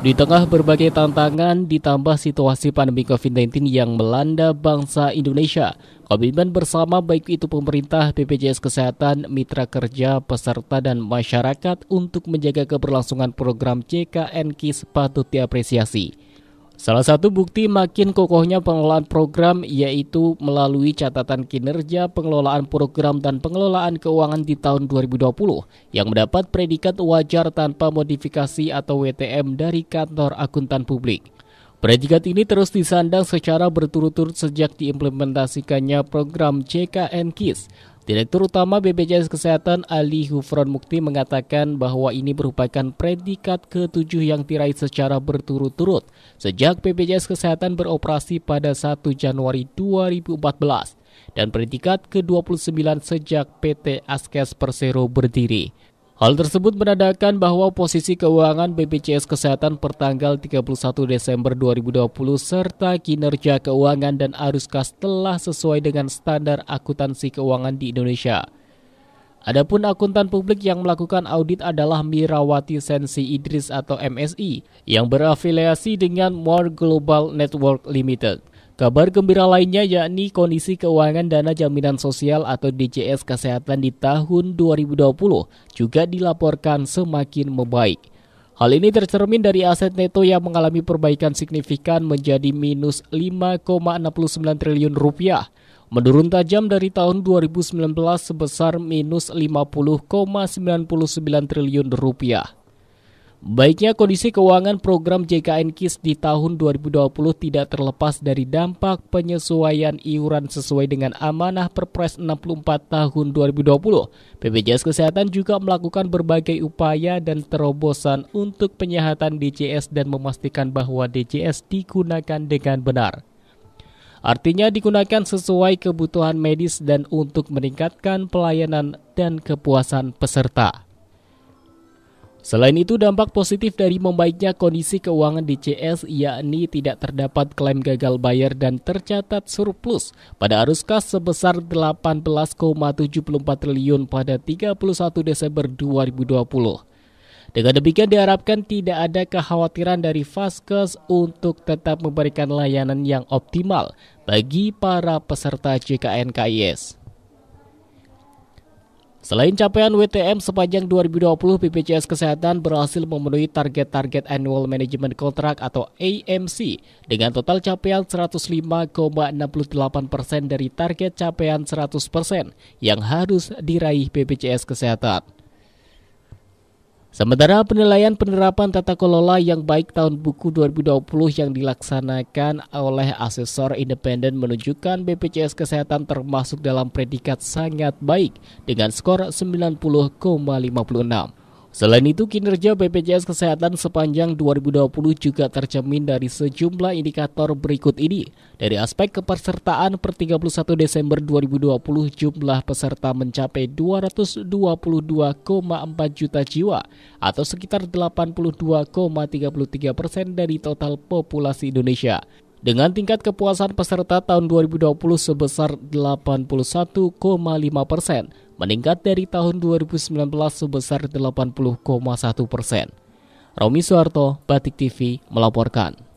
Di tengah berbagai tantangan ditambah situasi pandemi COVID-19 yang melanda bangsa Indonesia, komitmen bersama baik itu pemerintah, BPJS Kesehatan, mitra kerja, peserta dan masyarakat untuk menjaga keberlangsungan program CKN KIS patut diapresiasi. Salah satu bukti makin kokohnya pengelolaan program yaitu melalui catatan kinerja pengelolaan program dan pengelolaan keuangan di tahun 2020 yang mendapat predikat wajar tanpa modifikasi atau WTM dari kantor akuntan publik. Predikat ini terus disandang secara berturut-turut sejak diimplementasikannya program CKN KIS Direktur Utama BPJS Kesehatan Ali Hufron Mukti mengatakan bahwa ini merupakan predikat ketujuh yang tirai secara berturut-turut sejak BPJS Kesehatan beroperasi pada 1 Januari 2014 dan predikat ke-29 sejak PT Askes Persero berdiri. Hal tersebut menandakan bahwa posisi keuangan BPJS Kesehatan pertanggal 31 Desember 2020 serta kinerja keuangan dan arus kas telah sesuai dengan standar akuntansi keuangan di Indonesia. Adapun akuntan publik yang melakukan audit adalah Mirawati Sensi Idris atau MSI yang berafiliasi dengan More Global Network Limited. Kabar gembira lainnya yakni kondisi keuangan dana jaminan sosial atau DJS kesehatan di tahun 2020 juga dilaporkan semakin membaik. Hal ini tercermin dari aset neto yang mengalami perbaikan signifikan menjadi minus 5,69 triliun rupiah, menurun tajam dari tahun 2019 sebesar minus 50,99 triliun rupiah. Baiknya kondisi keuangan program JKN KIS di tahun 2020 tidak terlepas dari dampak penyesuaian iuran sesuai dengan amanah Perpres 64 tahun 2020. BPJS Kesehatan juga melakukan berbagai upaya dan terobosan untuk penyehatan DJS dan memastikan bahwa DJS digunakan dengan benar. Artinya digunakan sesuai kebutuhan medis dan untuk meningkatkan pelayanan dan kepuasan peserta. Selain itu, dampak positif dari membaiknya kondisi keuangan DCS yakni tidak terdapat klaim gagal bayar dan tercatat surplus pada arus kas sebesar 18,74 triliun pada 31 Desember 2020. Dengan demikian diharapkan tidak ada kekhawatiran dari Vaskes untuk tetap memberikan layanan yang optimal bagi para peserta JKN KIS. Selain capaian WTM sepanjang 2020, BPJS Kesehatan berhasil memenuhi target-target Annual Management Contract atau AMC dengan total capaian 105,68 persen dari target capaian 100 persen yang harus diraih BPJS Kesehatan. Sementara penilaian penerapan tata kelola yang baik tahun buku 2020 yang dilaksanakan oleh asesor independen menunjukkan BPJS Kesehatan termasuk dalam predikat sangat baik dengan skor 90,56. Selain itu, kinerja BPJS Kesehatan sepanjang 2020 juga tercermin dari sejumlah indikator berikut ini. Dari aspek kepesertaan per 31 Desember 2020, jumlah peserta mencapai 222,4 juta jiwa atau sekitar 82,33 persen dari total populasi Indonesia dengan tingkat kepuasan peserta tahun 2020 sebesar 81,5 persen, meningkat dari tahun 2019 sebesar 80,1 persen. Romi Suarto, Batik TV, melaporkan.